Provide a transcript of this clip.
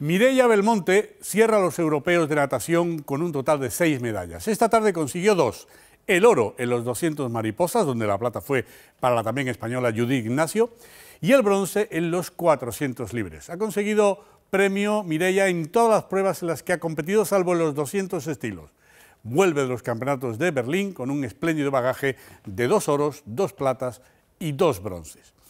Mireia Belmonte cierra los europeos de natación con un total de seis medallas. Esta tarde consiguió dos. El oro en los 200 mariposas, donde la plata fue para la también española Judy Ignacio, y el bronce en los 400 libres. Ha conseguido premio Mireia en todas las pruebas en las que ha competido, salvo en los 200 estilos. Vuelve de los campeonatos de Berlín con un espléndido bagaje de dos oros, dos platas y dos bronces.